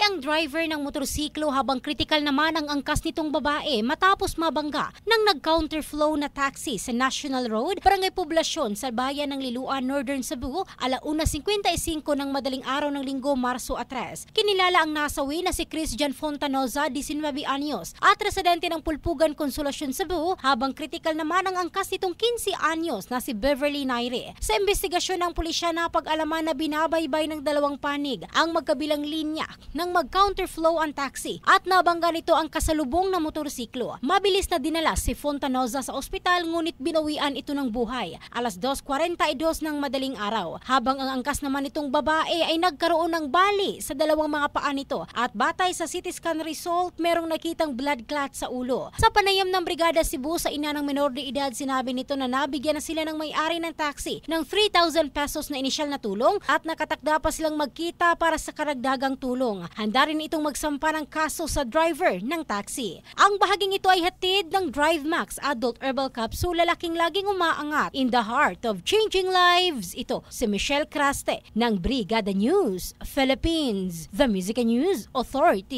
ang driver ng motorsiklo habang kritikal naman ang angkas nitong babae matapos mabangga ng nag-counterflow na taxi sa National Road, Barangay Poblasyon sa bayan ng Liluan, Northern Cebu, ala 1.55 e ng madaling araw ng linggo, Marso 3. Kinilala ang nasawi na si Christian Fontanoza, 19 anyos, at residente ng Pulpugan, Consolacion Cebu, habang kritikal naman ang angkas nitong 15 anyos na si Beverly Naire. Sa investigasyon ng pulisya na pag-alaman na binabaybay ng dalawang panig ang magkabilang linya ng nang mag-counterflow ang taxi at nabangga nito ang kasalubong na motorsiklo. Mabilis na dinala si Fontanoza sa ospital ngunit binawian ito ng buhay. Alas 2.42 ng madaling araw habang ang angkas naman itong babae ay nagkaroon ng bali sa dalawang mga paa nito at batay sa CT scan result merong nakitang blood clot sa ulo. Sa panayam ng Brigada Cebu sa ina ng menor de edad sinabi nito na nabigyan na sila ng may-ari ng taxi ng 3,000 pesos na inisyal na tulong at nakatakda pa silang magkita para sa karagdagang tulong. Handa rin itong magsampa ng kaso sa driver ng taxi. Ang bahaging ito ay hatid ng DriveMax Adult Herbal Capsule lalaking laging umaangat in the heart of changing lives. Ito si Michelle Craste ng Brigada News Philippines, the Music and News Authority.